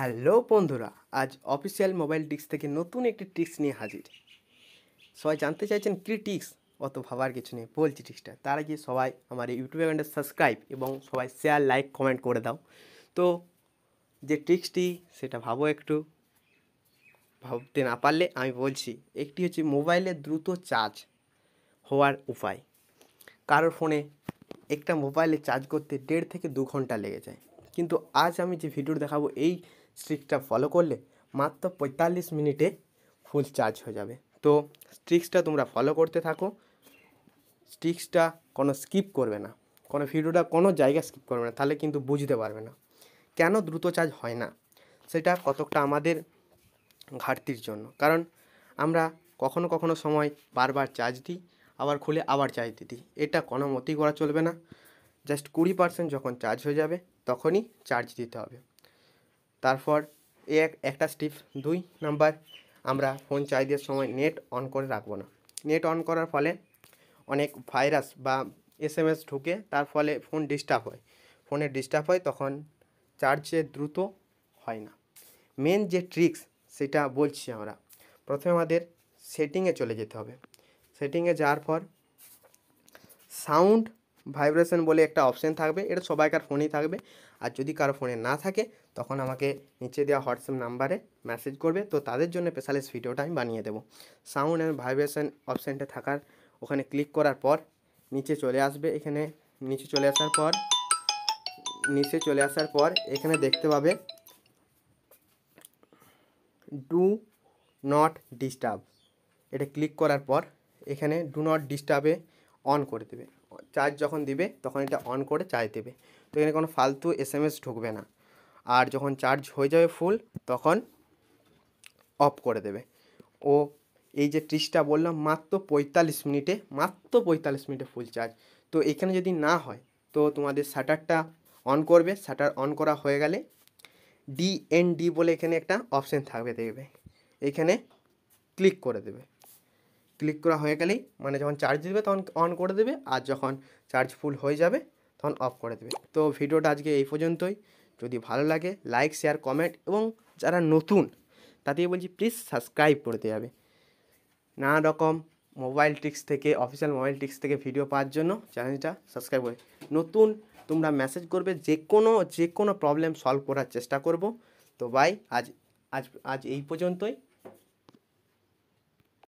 hello বন্ধুরা আজ official mobile tricks থেকে নতুন একটি টিক্স নিয়ে হাজির সবাই জানতে চাইছেন কী টিক্স অত ভাবার কিছু নেই বলছি টিক্সটা তার আগে সবাই আমার ইউটিউব অ্যাকাউন্টে সাবস্ক্রাইব এবং সবাই শেয়ার লাইক কমেন্ট করে দাও তো যে টিক্সটি সেটা ভাবো একটু ভাবতে না পারলে আমি বলছি একটি হচ্ছে মোবাইলে দ্রুত চার্জ হওয়ার উপায় কারোর ফোনে একটা মোবাইলে চার্জ করতে দেড় থেকে দু ঘন্টা লেগে যায় কিন্তু আজ আমি যে ভিডিও দেখাবো এই স্ট্রিক্সটা ফলো করলে মাত্র পঁয়তাল্লিশ মিনিটে ফুল চার্জ হয়ে যাবে তো স্ট্রিক্সটা তোমরা ফলো করতে থাকো স্ট্রিক্সটা কোনো স্কিপ করবে না কোনো ভিডিওটা কোনো জায়গা স্কিপ করবে না তাহলে কিন্তু বুঝতে পারবে না কেন দ্রুত চার্জ হয় না সেটা কতকটা আমাদের ঘাটতির জন্য কারণ আমরা কখনো কখনো সময় বারবার চার্জ দিই আবার খুলে আবার চার্জ দিই এটা কোনো মতেই করা চলবে না জাস্ট কুড়ি পার্সেন্ট যখন চার্জ হয়ে যাবে তখনই চার্জ দিতে হবে তারপর এক একটা স্টিপ দুই নাম্বার আমরা ফোন চাই দেওয়ার সময় নেট অন করে রাখবো না নেট অন করার ফলে অনেক ভাইরাস বা এসএমএস ঢুকে তার ফলে ফোন ডিস্টার্ব হয় ফোনে ডিস্টার্ব হয় তখন চার্জে দ্রুত হয় না মেন যে ট্রিক্স সেটা বলছি আমরা প্রথমে আমাদের সেটিংয়ে চলে যেতে হবে সেটিংয়ে যাওয়ার পর সাউন্ড ভাইব্রেশন বলে একটা অপশান থাকবে এটা সবাইকার ফোনেই থাকবে আর যদি কারো ফোনে না থাকে তখন আমাকে নিচে দেওয়া হোয়াটসঅ্যাপ নাম্বারে মেসেজ করবে তো তাদের জন্য স্পেশালিস্ট ভিডিওটা আমি বানিয়ে দেবো সাউন্ড অ্যান্ড ভাইব্রেশন অপশানটা থাকার ওখানে ক্লিক করার পর নিচে চলে আসবে এখানে নিচে চলে আসার পর নিচে চলে আসার পর এখানে দেখতে পাবে ডু নট ডিস্টার্ব এটা ক্লিক করার পর এখানে ডু নট ডিস্টার্বে অন করে দেবে চার্জ যখন দিবে তখন এটা অন করে চার্জ দেবে তো এখানে কোনো ফালতু এস এম এস ঢুকবে না আর যখন চার্জ হয়ে যাবে ফুল তখন অফ করে দেবে ও এই যে ত্রিশটা বললাম মাত্র পঁয়তাল্লিশ মিনিটে মাত্র পঁয়তাল্লিশ মিনিটে ফুল চার্জ তো এখানে যদি না হয় তো তোমাদের শাটারটা অন করবে শাটার অন করা হয়ে গেলে ডিএনডি বলে এখানে একটা অপশান থাকবে দেখবে এখানে ক্লিক করে দেবে ক্লিক করা হয়ে গেলেই মানে যখন চার্জ দেবে তখন অন করে দেবে আর যখন চার্জ ফুল হয়ে যাবে তখন অফ করে দেবে তো ভিডিওটা আজকে এই পর্যন্তই যদি ভালো লাগে লাইক শেয়ার কমেন্ট এবং যারা নতুন তাতেই বলছি প্লিজ সাবস্ক্রাইব করে দেওয়া যাবে নানা রকম মোবাইল ট্রিক্স থেকে অফিসিয়াল মোবাইল ট্রিক্স থেকে ভিডিও পাওয়ার জন্য চ্যানেলটা সাবস্ক্রাইব করে নতুন তোমরা মেসেজ করবে যে কোনো যে কোনো প্রবলেম সলভ করার চেষ্টা করব তো বাই আজ আজ আজ এই পর্যন্তই